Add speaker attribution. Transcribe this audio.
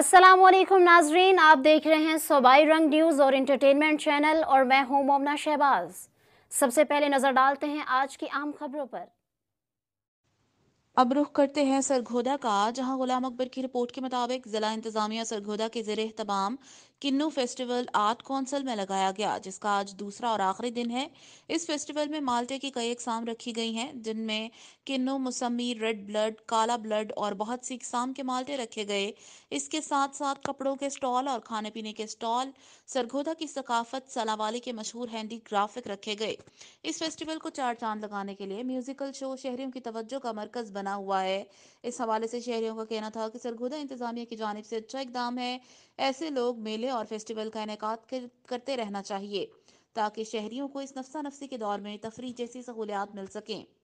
Speaker 1: असलम नाजरीन आप देख रहे हैं सोबाई रंग न्यूज़ और इंटरटेनमेंट चैनल और मैं हूं मोमना शहबाज सबसे पहले नज़र डालते हैं आज की आम खबरों पर
Speaker 2: अब रुख करते हैं सरगोदा का जहां गुलाम अकबर की रिपोर्ट के मुताबिक ज़िला इंतजामिया सरगोदा के जेर तमाम किन्नू फेस्टिवल आर्ट कौंसल में लगाया गया जिसका आज दूसरा और आखिरी दिन है इस फेस्टिवल में माल्टे की कई इकसाम रखी गई हैं जिनमें किन्नू मौसमी रेड ब्लड काला ब्लड और बहुत सी इकसाम के माल्टे रखे गए इसके साथ साथ कपड़ों के स्टॉल और खाने पीने के स्टॉल सरगोधा की सकाफत सलावाली के मशहूर हैंडी ग्राफिक रखे गए इस फेस्टिवल को चार चांद लगाने के लिए म्यूजिकल शो शहरियों की तवज्जो का मरकज बना हुआ है इस हवाले से शहरियों का कहना था कि सरगोधा इंतजामिया की जानब से अच्छा इकदाम है ऐसे लोग मेले और फेस्टिवल का इनका करते रहना चाहिए ताकि शहरियों को इस नफसा नफसी के दौर में तफरी जैसी सहूलियात मिल सकें